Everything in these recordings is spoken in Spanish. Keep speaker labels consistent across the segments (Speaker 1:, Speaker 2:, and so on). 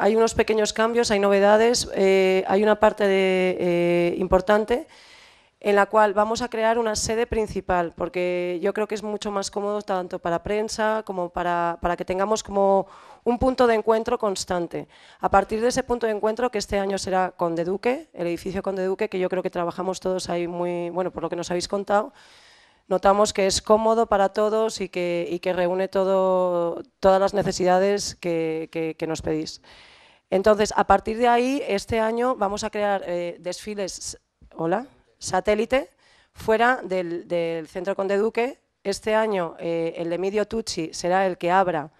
Speaker 1: hay unos pequeños cambios, hay novedades, eh, hay una parte de, eh, importante en la cual vamos a crear una sede principal, porque yo creo que es mucho más cómodo tanto para prensa como para, para que tengamos como un punto de encuentro constante. A partir de ese punto de encuentro, que este año será Conde Duque, el edificio Conde Duque, que yo creo que trabajamos todos ahí muy, bueno, por lo que nos habéis contado, notamos que es cómodo para todos y que, y que reúne todas las necesidades que, que, nos pedís. Entonces, a partir de ahí, este año vamos a crear eh, desfiles hola, satélite fuera del, del, Centro Conde Duque. Este año eh, el de Emilio Tucci será el que abra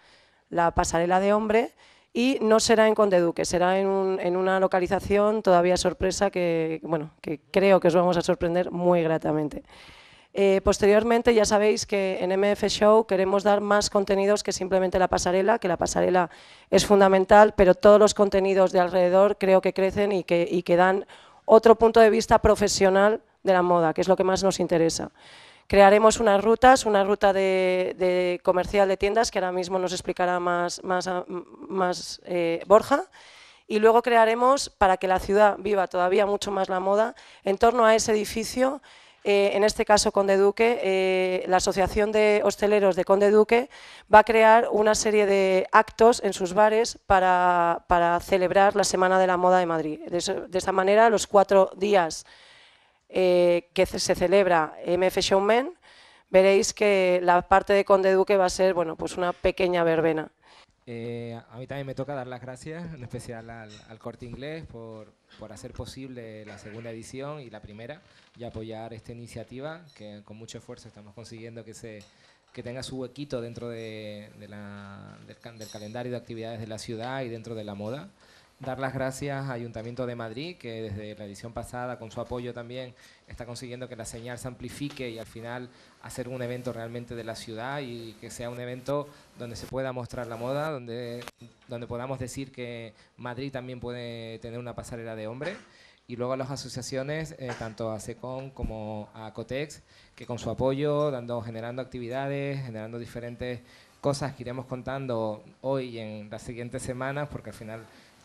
Speaker 1: la pasarela de hombre y no será en Conde Duque, será en, un, en una localización todavía sorpresa que, bueno, que creo que os vamos a sorprender muy gratamente. Eh, posteriormente, ya sabéis que en MF Show queremos dar más contenidos que simplemente la pasarela, que la pasarela es fundamental, pero todos los contenidos de alrededor creo que crecen y que, y dan otro punto de vista profesional de la moda, que es lo que más nos interesa. Crearemos unas rutas, una ruta de, comercial de tiendas, que ahora mismo nos explicará más, más, más eh, Borja, y luego crearemos, para que la ciudad viva todavía mucho más la moda, en torno a ese edificio eh, en este caso Conde Duque, eh, la Asociación de Hosteleros de Conde Duque va a crear una serie de actos en sus bares para, celebrar la Semana de la Moda de Madrid. De, esta manera, los cuatro días eh, que se celebra MF Showman, veréis que la parte de Conde Duque va a ser bueno, pues una pequeña verbena.
Speaker 2: Eh, a mí también me toca dar las gracias, en especial al, Corte Inglés, por, por, hacer posible la segunda edición y la primera, y apoyar esta iniciativa, que con mucho esfuerzo estamos consiguiendo que, se, que tenga su huequito dentro de, del, calendario de actividades de la ciudad y dentro de la moda dar las gracias a Ayuntamiento de Madrid, que desde la edición pasada, con su apoyo también, está consiguiendo que la señal se amplifique y al final hacer un evento realmente de la ciudad y que sea un evento donde se pueda mostrar la moda, donde, donde podamos decir que Madrid también puede tener una pasarela de hombre. Y luego a las asociaciones, eh, tanto a SECON como a COTEX, que con su apoyo, dando, generando actividades, generando diferentes cosas que iremos contando hoy y en las siguientes semanas, porque al final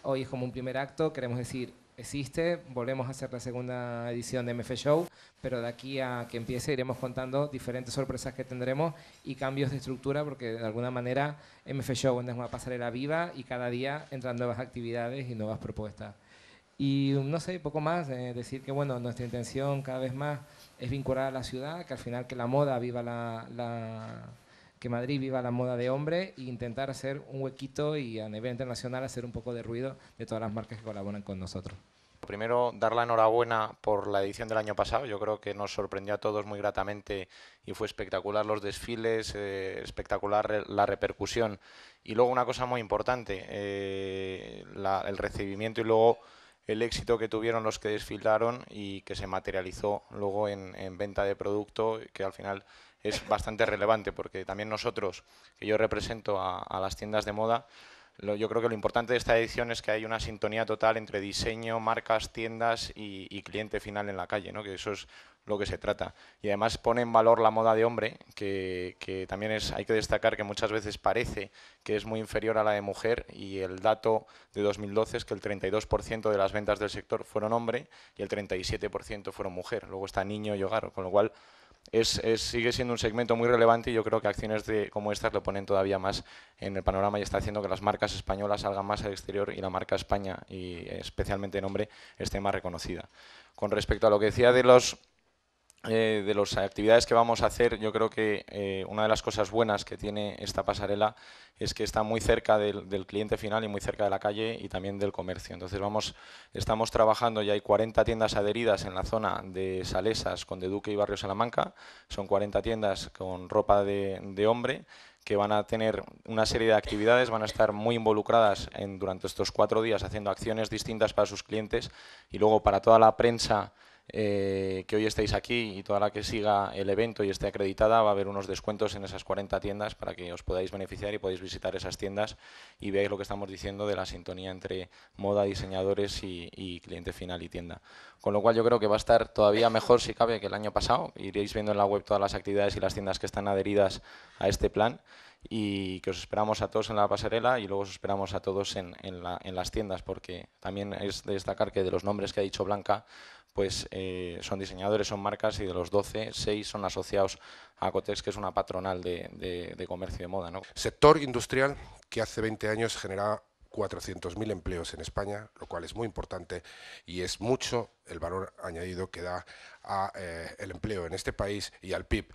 Speaker 2: Hoy es como un primer acto, queremos decir, existe, volvemos a hacer la segunda edición de MF Show, pero de aquí a que empiece iremos contando diferentes sorpresas que tendremos y cambios de estructura, porque de alguna manera MF Show es una pasarela viva y cada día entran nuevas actividades y nuevas propuestas. Y no sé, poco más, eh, decir que bueno, nuestra intención cada vez más es vincular a la ciudad, que al final que la moda viva la que Madrid viva la moda de hombre e intentar hacer un huequito y a nivel internacional hacer un poco de ruido de todas las marcas que colaboran con nosotros.
Speaker 3: Primero, dar la enhorabuena por la edición del año pasado. Yo creo que nos sorprendió a todos muy gratamente y fue espectacular los desfiles, eh, espectacular la repercusión. Y luego una cosa muy importante, eh, el recibimiento y luego el éxito que tuvieron los que desfilaron y que se materializó luego en, en venta de producto, que al final es bastante relevante porque también nosotros, que yo represento a, las tiendas de moda, yo creo que lo importante de esta edición es que hay una sintonía total entre diseño, marcas, tiendas y, cliente final en la calle, ¿no? que eso es lo que se trata. Y además pone en valor la moda de hombre, que, también es, hay que destacar que muchas veces parece que es muy inferior a la de mujer y el dato de 2012 es que el 32% de las ventas del sector fueron hombre y el 37% fueron mujer. Luego está niño y hogar, con lo cual es, sigue siendo un segmento muy relevante y yo creo que acciones de, como estas lo ponen todavía más en el panorama y está haciendo que las marcas españolas salgan más al exterior y la marca España, y especialmente nombre, esté más reconocida. Con respecto a lo que decía de los eh, de las actividades que vamos a hacer, yo creo que eh, una de las cosas buenas que tiene esta pasarela es que está muy cerca del, cliente final y muy cerca de la calle y también del comercio. Entonces vamos, estamos trabajando, y hay 40 tiendas adheridas en la zona de Salesas, con de Duque y Barrio Salamanca, son 40 tiendas con ropa de, de hombre, que van a tener una serie de actividades, van a estar muy involucradas en, durante estos cuatro días haciendo acciones distintas para sus clientes y luego para toda la prensa eh, que hoy estéis aquí y toda la que siga el evento y esté acreditada va a haber unos descuentos en esas 40 tiendas para que os podáis beneficiar y podáis visitar esas tiendas y veáis lo que estamos diciendo de la sintonía entre moda, diseñadores y, cliente final y tienda. Con lo cual yo creo que va a estar todavía mejor si cabe que el año pasado. Iréis viendo en la web todas las actividades y las tiendas que están adheridas a este plan y que os esperamos a todos en la pasarela y luego os esperamos a todos en, en, las tiendas, porque también es destacar que de los nombres que ha dicho Blanca, pues eh, son diseñadores, son marcas y de los 12, 6 son asociados a Cotex, que es una patronal de,
Speaker 4: comercio de moda. Sector industrial que hace 20 años generaba 400.000 empleos en España, lo cual es muy importante y es mucho el valor añadido que da al eh, empleo en este país y al PIB.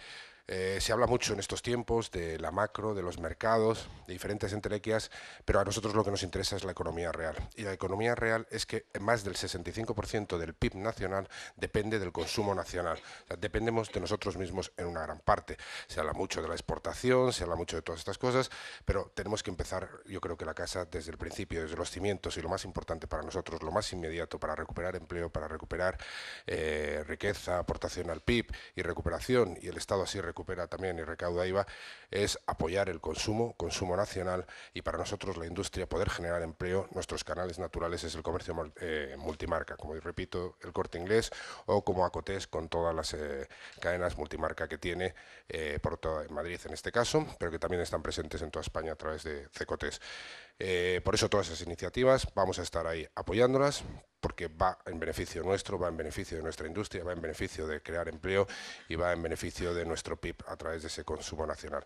Speaker 4: Eh, se habla mucho en estos tiempos de la macro, de los mercados, de diferentes entelequias, pero a nosotros lo que nos interesa es la economía real. Y la economía real es que más del 65% del PIB nacional depende del consumo nacional. dependemos de nosotros mismos en una gran parte. Se habla mucho de la exportación, se habla mucho de todas estas cosas, pero tenemos que empezar, yo creo que la casa desde el principio, desde los cimientos, y lo más importante para nosotros, lo más inmediato para recuperar empleo, para recuperar recuperar eh, riqueza, aportación al PIB y recuperación, y el Estado así recupera también y recauda IVA, es apoyar el consumo, consumo nacional, y para nosotros la industria poder generar empleo, nuestros canales naturales es el comercio eh, multimarca, como repito, el corte inglés o como Acotés con todas las eh, cadenas multimarca que tiene por toda Madrid en este caso, pero que también están presentes en toda España a través de Cecotes. por eso todas esas iniciativas vamos a estar ahí apoyándolas, porque va en beneficio nuestro, va en beneficio de nuestra industria, va en beneficio de crear empleo y va en beneficio de nuestro PIB a través de ese consumo nacional.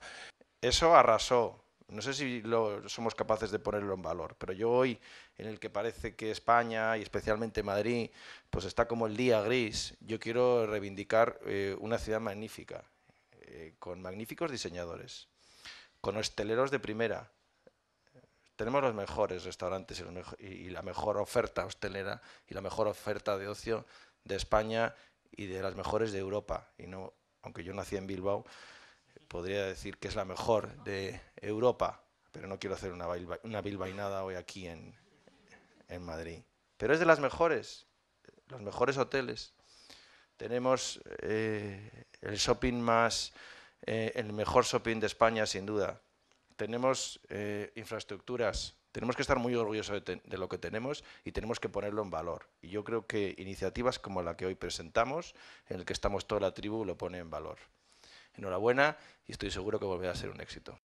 Speaker 4: Eso arrasó. No sé si somos capaces de ponerlo en valor, pero yo hoy,
Speaker 5: en el que parece que España y especialmente Madrid, pues está como el día gris, yo quiero reivindicar eh, una ciudad magnífica, eh, con magníficos diseñadores, con hosteleros de primera, tenemos los mejores restaurantes y, la mejor oferta hostelera y la mejor oferta de ocio de España y de las mejores de Europa. Y no, aunque yo nací en Bilbao, podría decir que es la mejor de Europa, pero no quiero hacer una, bilbainada hoy aquí en, Madrid. Pero es de las mejores, los mejores hoteles. Tenemos eh, el shopping más, eh, el mejor shopping de España, sin duda tenemos eh, infraestructuras, tenemos que estar muy orgullosos de, de, lo que tenemos y tenemos que ponerlo en valor. Y yo creo que iniciativas como la que hoy presentamos, en la que estamos toda la tribu, lo pone en valor. Enhorabuena y estoy seguro que volverá a ser un éxito.